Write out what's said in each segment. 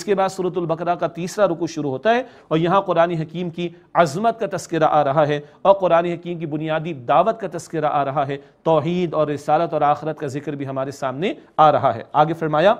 اس کے بعد صورت البقرہ کا تیسرا رکو شروع ہوتا ہے اور یہاں قرآن حکیم کی عظمت کا تذکرہ آ رہا ہے اور قرآن حکیم کی بنیادی دعوت کا تذکرہ آ رہا ہے توحید اور رسالت اور آخرت کا ذکر بھی ہمارے سامنے آ رہا ہے آگے فرمایا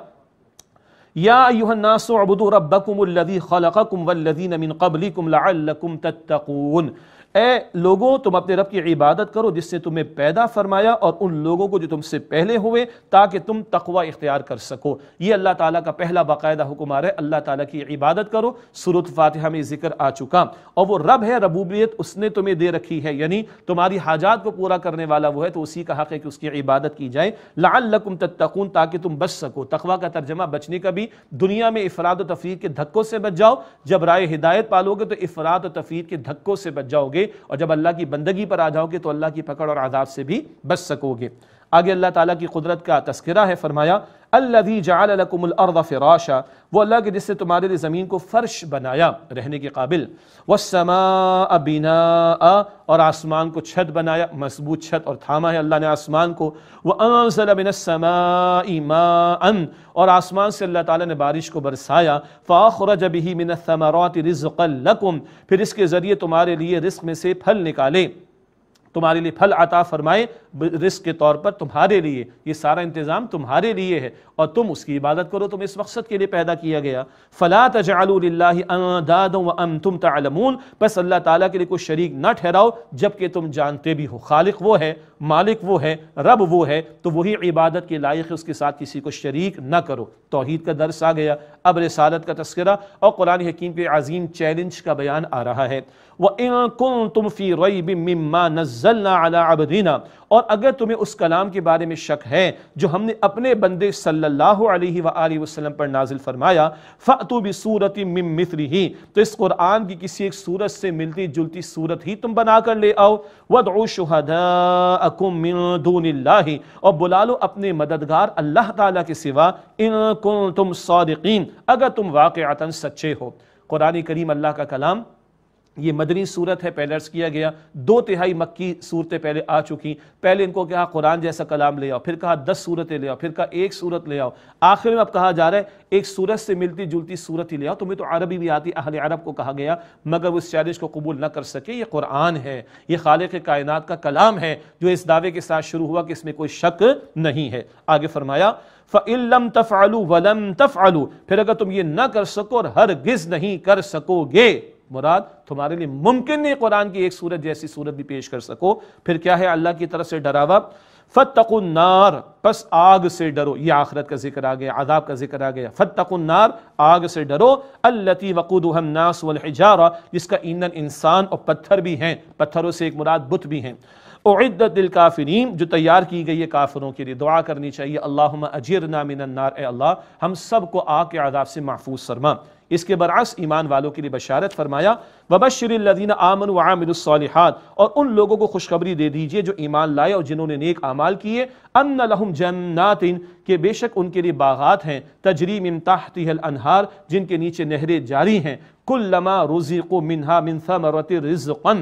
یا ایوہ الناس عبدو ربکم الذی خلقکم والذین من قبلکم لعلکم تتقون اے لوگوں تم اپنے رب کی عبادت کرو جس سے تمہیں پیدا فرمایا اور ان لوگوں کو جو تم سے پہلے ہوئے تاکہ تم تقوی اختیار کر سکو یہ اللہ تعالیٰ کا پہلا باقاعدہ رہا ہے اللہ تعالیٰ کی عبادت کرو سورت فاتحہ میں ذکر آ چکا اور وہ رب ہے ربوبیت اس نے تمہیں دے رکھی ہے یعنی تمہاری حاجات کو پورا کرنے والا وہ ہے تو اسی کا حق ہے کہ اس کی عبادت کی جائے لعلکم تتقون تاکہ تم بچ سکو تقوی کا ترجمہ بچنے کا بھی دنیا میں افراد و تفریح کے دھکوں سے بچ جاؤ جب رائے ہدایت پالو گے تو افراد و تفریح کے دھکوں سے بچ جاؤ گے گے اور جب اللہ کی بندگی پر آ جاؤ گے تو اللہ کی پکڑ اور عذاب سے بھی بچ سکو گے آگے اللہ تعالیٰ کی قدرت کا تذکرہ ہے فرمایا اللذی جعل لکم الارض فراشا وہ اللہ کے جس سے تمہارے لئے زمین کو فرش بنایا رہنے کے قابل والسماء بناء اور آسمان کو چھت بنایا مضبوط چھت اور تھاما ہے اللہ نے آسمان کو وانزل من السماء ماء اور آسمان سے اللہ تعالی نے بارش کو برسایا فاخرج به من الثمرات رزقا لکم پھر اس کے ذریعے تمہارے لئے رزق میں سے پھل نکالے تمہارے لیے پھل عطا فرمائے رزق کے طور پر تمہارے لیے یہ سارا انتظام تمہارے لیے ہے اور تم اس کی عبادت کرو تم اس مقصد کے لیے پیدا کیا گیا فَلَا تَجْعَلُوا لِلَّهِ و ام تم تالمول بس اللہ تعالیٰ کے لیے کوئی شریک نہ ٹھہراؤ جب کہ تم جانتے بھی ہو خالق وہ ہے مالک وہ ہے رب وہ ہے تو وہی عبادت کے لائق اس کے ساتھ کسی کو شریک نہ کرو توحید کا درس آ گیا اب رسالت کا تذکرہ اور قرآن حکیم کے عظیم چیلنج کا بیان آ رہا ہے وَإِن كُنْتُمْ فِي رَيْبٍ وہ نزلنا علی عبدینا اور اگر تمہیں اس کلام کے بارے میں شک ہے جو ہم نے اپنے بندے صلی اللہ علیہ وآلہ وسلم پر نازل فرمایا فَأْتُو بِسُورَتِ مِمْ مِثْلِهِ تو اس قرآن کی کسی ایک صورت سے ملتی جلتی صورت ہی تم بنا کر لے آؤ وَدْعُوا شُهَدَاءَكُمْ مِن دُونِ اللَّهِ اور بلالو اپنے مددگار اللہ تعالیٰ کے سوا اِن كُنْتُمْ صَادِقِينَ اگر تم واقعتاً سچے ہو قرآن کریم اللہ کا کلام یہ مدنی صورت ہے پہلے عرض کیا گیا دو تہائی مکی صورتیں پہلے آ چکی پہلے ان کو کہا قرآن جیسا کلام لے آؤ پھر کہا دس صورتیں لے آؤ پھر کہا ایک صورت لے آؤ آخر میں اب کہا جا رہا ہے ایک صورت سے ملتی جلتی صورت ہی لے آؤ تمہیں تو عربی بھی آتی اہل عرب کو کہا گیا مگر اس چیلنج کو قبول نہ کر سکے یہ قرآن ہے یہ خالق کائنات کا کلام ہے جو اس دعوے کے ساتھ شروع ہوا کہ اس میں کوئی شک نہیں ہے آگے فرمایا فَإِن لَمْ تَفْعَلُوا تَفْعَلُوا وَلَمْ پھر اگر تم یہ نہ کر سکو اور ہرگز نہیں کر سکو گے مراد تمہارے لیے ممکن نہیں قرآن کی ایک صورت جیسی صورت بھی پیش کر سکو پھر کیا ہے اللہ کی طرف سے ڈراوا فتق النار پس آگ سے ڈرو یہ آخرت کا ذکر آ گیا عذاب کا ذکر آ گیا فتقوا النار آگ سے ڈرو اللتی وقودها الناس والحجارہ جس کا ایندھن انسان اور پتھر بھی ہیں پتھروں سے ایک مراد بت بھی ہیں اعدت للکافرین جو تیار کی گئی ہے کافروں کے لیے دعا کرنی چاہیے اللہم اجرنا من النار اے اللہ ہم سب کو آگ کے عذاب سے محفوظ فرما اس کے برعص ایمان والوں کے لیے بشارت فرمایا وبشر الذين امنوا وعملوا الصالحات اور ان لوگوں کو خوشخبری دے دیجئے جو ایمان لائے اور جنہوں نے نیک اعمال کیے ان لهم جنات کہ بے شک ان کے لیے باغات ہیں تجری من تحتها الانہار جن کے نیچے نہریں جاری ہیں کلما رزقوا منها من ثمرات رزقا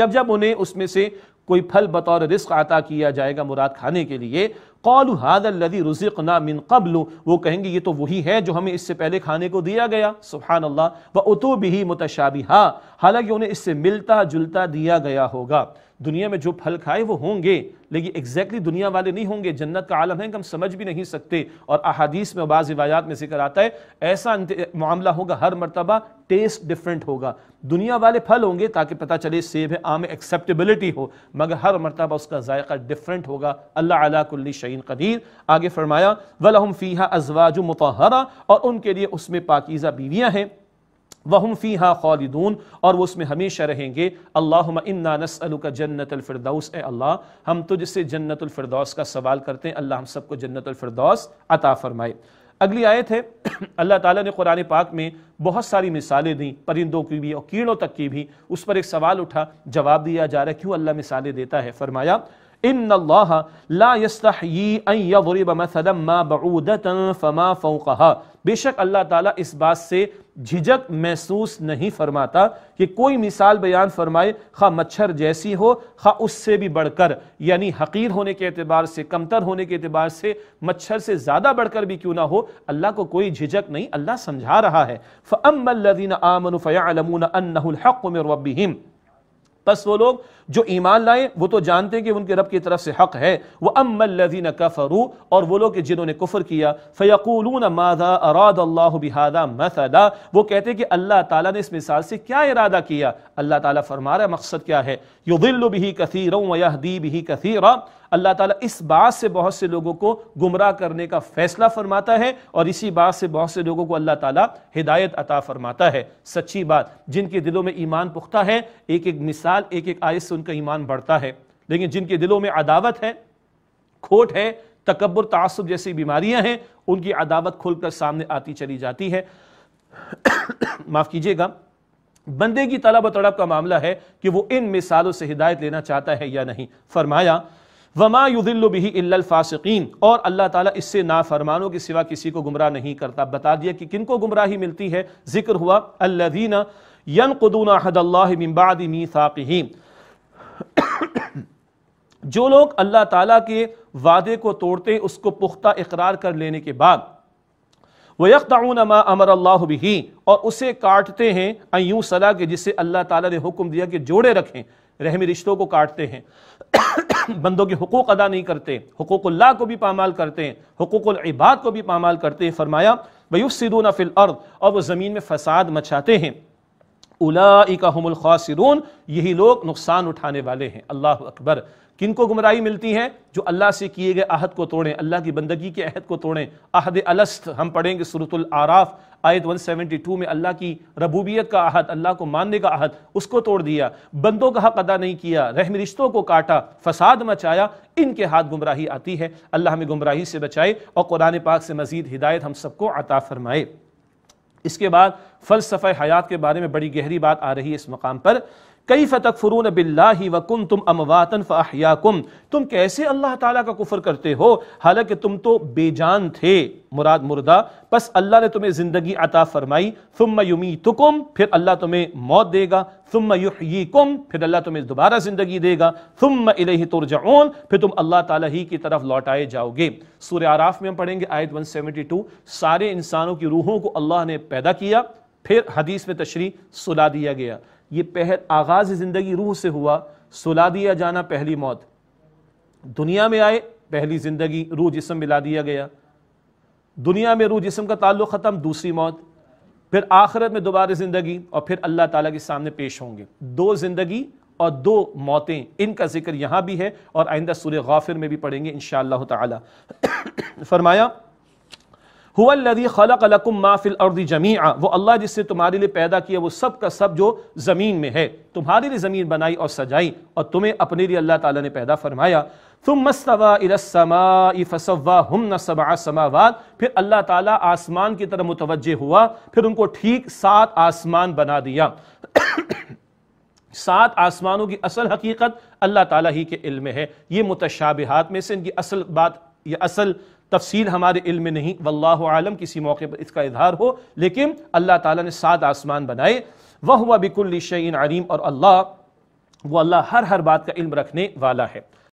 جب جب انہیں اس میں سے کوئی پھل بطور رزق عطا کیا جائے گا مراد کھانے کے لیے قالو هذا الذی رزقنا من قبل وہ کہیں گے یہ تو وہی ہے جو ہمیں اس سے پہلے کھانے کو دیا گیا سبحان اللہ واتو به متشابها حالانکہ انہیں اس سے ملتا جلتا دیا گیا ہوگا دنیا میں جو پھل کھائے وہ ہوں گے لیکن ایگزیکٹلی دنیا والے نہیں ہوں گے جنت کا عالم ہے کہ ہم سمجھ بھی نہیں سکتے اور احادیث میں بعض روایات میں ذکر آتا ہے ایسا معاملہ ہوگا ہر مرتبہ ٹیسٹ ڈیفرنٹ ہوگا دنیا والے پھل ہوں گے تاکہ پتہ چلے سیب ہے عام ایکسیپٹیبلٹی ہو مگر ہر مرتبہ اس کا ذائقہ ڈیفرنٹ ہوگا اللہ علا کل شعین قدیر آگے فرمایا وَلَهُمْ فِيهَا أَزْوَاجُ مُطَهَرَ اور ان کے لئے اس میں پاکیزہ بیویاں ہیں وَهُمْ فِيهَا خَالِدُونَ اور وہ اس میں ہمیشہ رہیں گے اللہم انا نسألوک جنت الفردوس اے اللہ ہم تجھ سے جنت الفردوس کا سوال کرتے ہیں اللہ ہم سب کو جنت الفردوس عطا فرمائے اگلی آیت ہے اللہ تعالیٰ نے قرآن پاک میں بہت ساری مثالیں دیں پرندوں کی بھی اور کیڑوں تک کی بھی اس پر ایک سوال اٹھا جواب دیا جا رہا ہے کیوں اللہ مثالیں دیتا ہے فرمایا ان اللہ لا يستحیی ان یضرب مثلا ما بعودتا فما فوقها بے شک اللہ تعالیٰ اس بات سے جھجک محسوس نہیں فرماتا کہ کوئی مثال بیان فرمائے خواہ مچھر جیسی ہو خواہ اس سے بھی بڑھ کر یعنی حقیر ہونے کے اعتبار سے کمتر ہونے کے اعتبار سے مچھر سے زیادہ بڑھ کر بھی کیوں نہ ہو اللہ کو کوئی جھجک نہیں اللہ سمجھا رہا ہے فَأَمَّا الَّذِينَ آمَنُوا فَيَعْلَمُونَ أَنَّهُ الْحَقُّ مِنْ رَبِّهِمْ پس وہ لوگ جو ایمان لائے وہ تو جانتے ہیں کہ ان کے رب کی طرف سے حق ہے وہ امین کفرو اور وہ لوگ جنہوں نے کفر کیا فیقول وہ کہتے کہ اللہ تعالیٰ نے اس مثال سے کیا ارادہ کیا اللہ تعالیٰ فرمارا مقصد کیا ہے کسی روح دی بہ کسی رو اللہ تعالیٰ اس بات سے بہت سے لوگوں کو گمراہ کرنے کا فیصلہ فرماتا ہے اور اسی بات سے بہت سے لوگوں کو اللہ تعالیٰ ہدایت عطا فرماتا ہے سچی بات جن کے دلوں میں ایمان پختہ ہے ایک ایک مثال ایک ایک آیت سے ان کا ایمان بڑھتا ہے لیکن جن کے دلوں میں عداوت ہے کھوٹ ہے تکبر تعصب جیسی بیماریاں ہیں ان کی عداوت کھل کر سامنے آتی چلی جاتی ہے معاف کیجئے گا بندے کی طلب و تڑپ کا معاملہ ہے کہ وہ ان مثالوں سے ہدایت لینا چاہتا ہے یا نہیں فرمایا وما یذل الب الا الفاسقین اور اللہ تعالیٰ اس سے نافرمانوں کے سوا کسی کو گمراہ نہیں کرتا بتا دیا کہ کن کو گمراہی ملتی ہے ذکر ہوا جو لوگ اللہ تعالیٰ کے وعدے کو توڑتے اس کو پختہ اقرار کر لینے کے بعد وہ مَا امر اللَّهُ بِهِ اور اسے کاٹتے ہیں ایوں صلاح کے جسے اللہ تعالیٰ نے حکم دیا کہ جوڑے رکھیں رحمی رشتوں کو کاٹتے ہیں بندوں کے حقوق ادا نہیں کرتے حقوق اللہ کو بھی پامال کرتے ہیں حقوق العباد کو بھی پامال کرتے ہیں فرمایا وَيُفْسِدُونَ فِي الْأَرْضِ اور وہ زمین میں فساد مچاتے ہیں اُلَائِكَ هُمُ الْخَاسِرُونَ یہی لوگ نقصان اٹھانے والے ہیں اللہ اکبر کن کو گمراہی ملتی ہے جو اللہ سے کیے گئے عہد کو توڑیں اللہ کی بندگی کے عہد کو توڑیں عہد الست ہم پڑھیں گے سورة العراف آیت 172 میں اللہ کی ربوبیت کا عہد اللہ کو ماننے کا عہد اس کو توڑ دیا بندوں کا حق ادا نہیں کیا رحم رشتوں کو کاٹا فساد مچایا ان کے ہاتھ گمراہی آتی ہے اللہ ہمیں گمراہی سے بچائے اور قرآن پاک سے مزید ہدایت ہم سب کو عطا فرمائے اس کے بعد فلسفہ حیات کے بارے میں بڑی گہری بات آ رہی ہے اس مقام پر وکن تم فاحیاکم تم کیسے اللہ تعالیٰ کا کفر کرتے ہو حالانکہ تم تو بے جان تھے مراد مردہ بس اللہ نے تمہیں زندگی عطا فرمائی ثم یمیتکم پھر اللہ تمہیں موت دے گا ثم یحییکم پھر اللہ تمہیں دوبارہ زندگی دے گا ثم الیہ ترجعون پھر تم اللہ تعالیٰ ہی کی طرف لوٹائے جاؤ گے سورہ عراف میں ہم پڑھیں گے آیت 172 سارے انسانوں کی روحوں کو اللہ نے پیدا کیا پھر حدیث میں تشریح سلا دیا گیا یہ پہل آغاز زندگی روح سے ہوا سلا دیا جانا پہلی موت دنیا میں آئے پہلی زندگی روح جسم ملا دیا گیا دنیا میں روح جسم کا تعلق ختم دوسری موت پھر آخرت میں دوبارہ زندگی اور پھر اللہ تعالیٰ کے سامنے پیش ہوں گے دو زندگی اور دو موتیں ان کا ذکر یہاں بھی ہے اور آئندہ سورہ غافر میں بھی پڑھیں گے انشاءاللہ تعالی فرمایا ہوا الذی خلق لکم ما فی الارض جمیعا وہ اللہ جس نے تمہارے لئے پیدا کیا وہ سب کا سب جو زمین میں ہے تمہارے لئے زمین بنائی اور سجائی اور تمہیں اپنے لئے اللہ تعالی نے پیدا فرمایا ثم استوى الی السماء فسواهن سبع سماوات پھر اللہ تعالیٰ آسمان کی طرح متوجہ ہوا پھر ان کو ٹھیک سات آسمان بنا دیا سات آسمانوں کی اصل حقیقت اللہ تعالیٰ ہی کے علم ہے یہ متشابہات میں سے ان کی اصل بات یہ اصل تفصیل ہمارے علم میں نہیں واللہ عالم کسی موقع پر اس کا اظہار ہو لیکن اللہ تعالیٰ نے سات آسمان بنائے وہ ہوا بک الشعین اور اللہ وہ اللہ ہر ہر بات کا علم رکھنے والا ہے